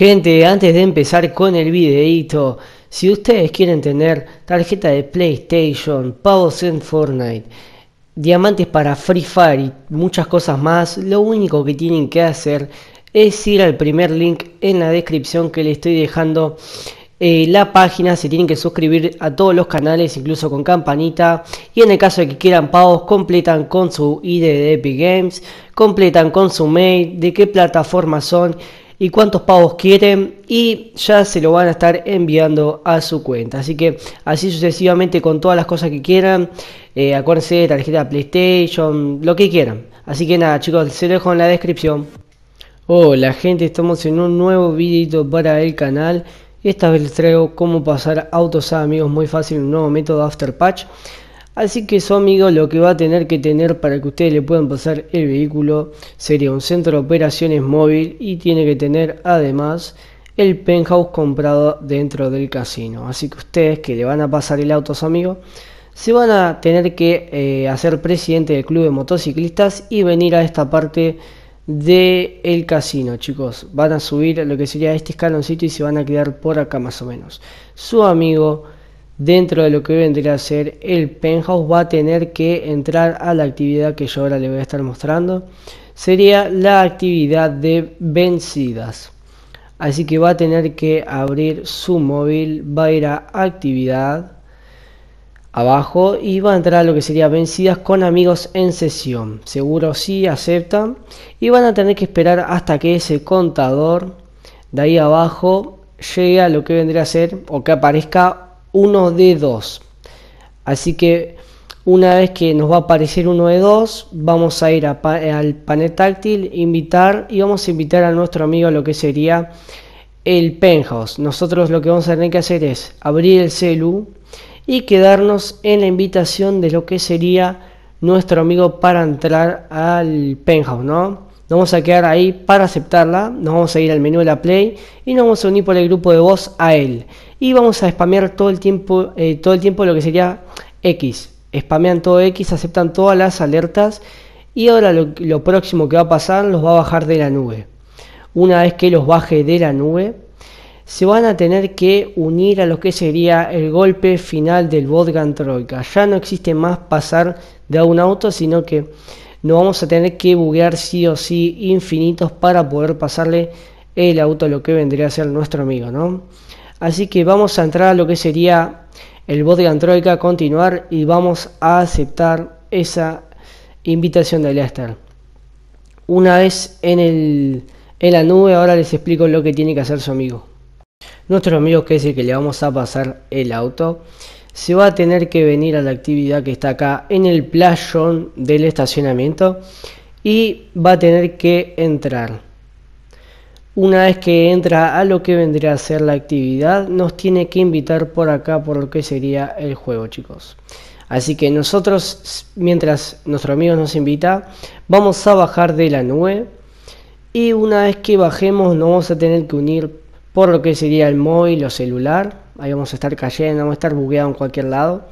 Gente, antes de empezar con el videito, si ustedes quieren tener tarjeta de PlayStation, pavos en Fortnite, diamantes para Free Fire y muchas cosas más, lo único que tienen que hacer es ir al primer link en la descripción que le estoy dejando eh, la página, se tienen que suscribir a todos los canales, incluso con campanita. Y en el caso de que quieran pagos, completan con su ID de Epic Games, completan con su mail, de qué plataforma son y cuántos pavos quieren y ya se lo van a estar enviando a su cuenta. Así que así sucesivamente con todas las cosas que quieran. Eh, acuérdense de tarjeta PlayStation, lo que quieran. Así que nada chicos, se lo dejo en la descripción. Hola gente, estamos en un nuevo vídeo para el canal. Esta vez les traigo cómo pasar autos a amigos muy fácil, un nuevo método After Patch. Así que su amigo lo que va a tener que tener para que ustedes le puedan pasar el vehículo sería un centro de operaciones móvil y tiene que tener además el penthouse comprado dentro del casino. Así que ustedes que le van a pasar el auto a su amigo se van a tener que eh, hacer presidente del club de motociclistas y venir a esta parte del el casino, chicos. Van a subir lo que sería este escaloncito y se van a quedar por acá más o menos. Su amigo dentro de lo que vendría a ser el penthouse va a tener que entrar a la actividad que yo ahora le voy a estar mostrando sería la actividad de vencidas así que va a tener que abrir su móvil va a ir a actividad abajo y va a entrar a lo que sería vencidas con amigos en sesión seguro si sí, aceptan y van a tener que esperar hasta que ese contador de ahí abajo llegue a lo que vendría a ser o que aparezca uno de dos. Así que una vez que nos va a aparecer uno de dos, vamos a ir al panel táctil, invitar y vamos a invitar a nuestro amigo a lo que sería el penthouse. Nosotros lo que vamos a tener que hacer es abrir el celu y quedarnos en la invitación de lo que sería nuestro amigo para entrar al penthouse, ¿no? vamos a quedar ahí para aceptarla, nos vamos a ir al menú de la Play y nos vamos a unir por el grupo de voz a él. Y vamos a spamear todo el tiempo, eh, todo el tiempo lo que sería X. Spamean todo X, aceptan todas las alertas y ahora lo, próximo que va a pasar los va a bajar de la nube. Una vez que los baje de la nube, se van a tener que unir a lo que sería el golpe final del Vodgan Troika. Ya no existe más pasar de un auto, sino que no vamos a tener que buguear sí o sí infinitos para poder pasarle el auto a lo que vendría a ser nuestro amigo, ¿no? Así que vamos a entrar a lo que sería el bot de Antroica, continuar y vamos a aceptar esa invitación de Lester. Una vez en, el, en la nube, ahora les explico lo que tiene que hacer su amigo. Nuestro amigo que es el que le vamos a pasar el auto se va a tener que venir a la actividad que está acá en el playón del estacionamiento y va a tener que entrar. Una vez que entra a lo que vendría a ser la actividad, nos tiene que invitar por acá por lo que sería el juego, chicos. Así que nosotros, mientras nuestro amigo nos invita, vamos a bajar de la nube. Y una vez que bajemos, nos vamos a tener que unir por lo que sería el móvil o celular. Ahí vamos a estar cayendo, vamos a estar bugueado en cualquier lado.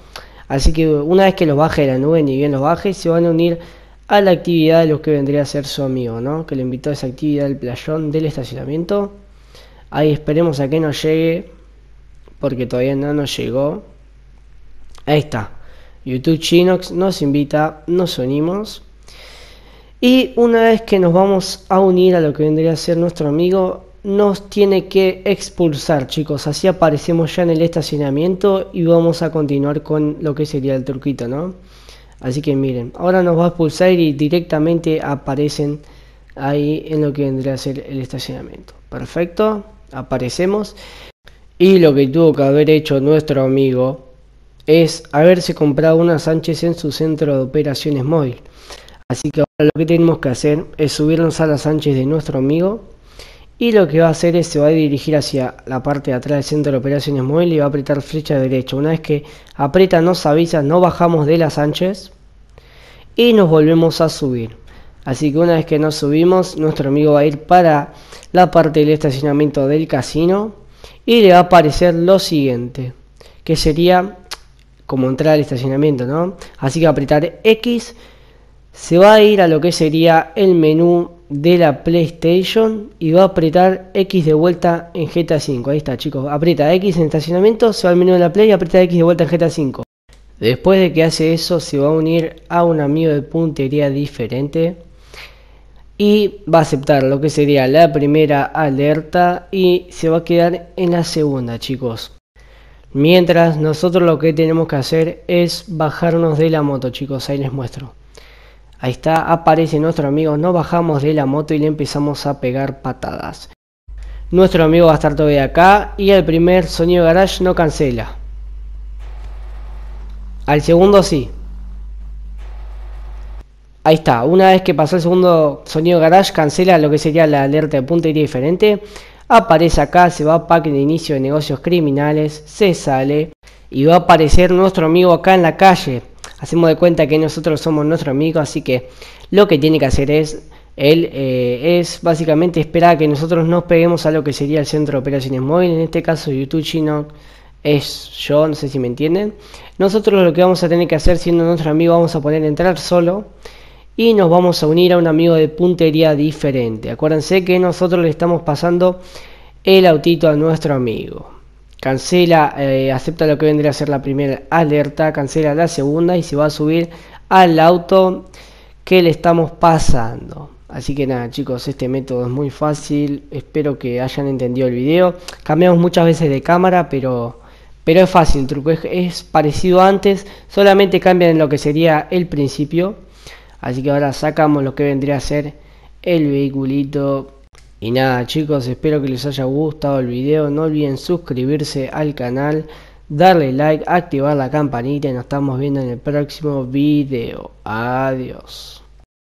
Así que una vez que los baje de la nube, ni bien los baje, se van a unir a la actividad de lo que vendría a ser su amigo, ¿no? Que le invitó a esa actividad del playón del estacionamiento. Ahí esperemos a que nos llegue, porque todavía no nos llegó. Ahí está. YouTube Chinox nos invita, nos unimos. Y una vez que nos vamos a unir a lo que vendría a ser nuestro amigo, nos tiene que expulsar, chicos. Así aparecemos ya en el estacionamiento y vamos a continuar con lo que sería el truquito, ¿no? Así que miren, ahora nos va a expulsar y directamente aparecen ahí en lo que vendría a ser el estacionamiento. Perfecto, aparecemos. Y lo que tuvo que haber hecho nuestro amigo es haberse comprado una Sánchez en su centro de operaciones móvil. Así que ahora lo que tenemos que hacer es subirnos a la Sánchez de nuestro amigo y lo que va a hacer es, se va a dirigir hacia la parte de atrás del centro de operaciones móvil y va a apretar flecha derecha. Una vez que aprieta nos avisa, no bajamos de las Sánchez y nos volvemos a subir. Así que una vez que nos subimos, nuestro amigo va a ir para la parte del estacionamiento del casino y le va a aparecer lo siguiente, que sería como entrar al estacionamiento, ¿no? Así que apretar X, se va a ir a lo que sería el menú de la PlayStation y va a apretar X de vuelta en GTA 5. Ahí está, chicos. Aprieta X en estacionamiento, se va al menú de la Play y aprieta X de vuelta en GTA 5. Después de que hace eso, se va a unir a un amigo de puntería diferente y va a aceptar lo que sería la primera alerta y se va a quedar en la segunda, chicos. Mientras, nosotros lo que tenemos que hacer es bajarnos de la moto, chicos. Ahí les muestro. Ahí está, aparece nuestro amigo, no bajamos de la moto y le empezamos a pegar patadas. Nuestro amigo va a estar todavía acá y el primer sonido garage no cancela. Al segundo sí. Ahí está, una vez que pasó el segundo sonido garage cancela lo que sería la alerta de puntería diferente. Aparece acá, se va a pack de inicio de negocios criminales, se sale y va a aparecer nuestro amigo acá en la calle hacemos de cuenta que nosotros somos nuestro amigo, así que lo que tiene que hacer es él eh, es básicamente esperar que nosotros nos peguemos a lo que sería el centro de operaciones móvil, en este caso YouTube Chino es yo, no sé si me entienden. Nosotros lo que vamos a tener que hacer siendo nuestro amigo vamos a poner entrar solo y nos vamos a unir a un amigo de puntería diferente. Acuérdense que nosotros le estamos pasando el autito a nuestro amigo cancela, eh, acepta lo que vendría a ser la primera alerta, cancela la segunda y se va a subir al auto que le estamos pasando. Así que nada chicos, este método es muy fácil, espero que hayan entendido el video. Cambiamos muchas veces de cámara, pero, pero es fácil el truco, es, parecido antes, solamente cambian lo que sería el principio. Así que ahora sacamos lo que vendría a ser el vehiculito y nada chicos, espero que les haya gustado el video, no olviden suscribirse al canal, darle like, activar la campanita y nos estamos viendo en el próximo video. Adiós.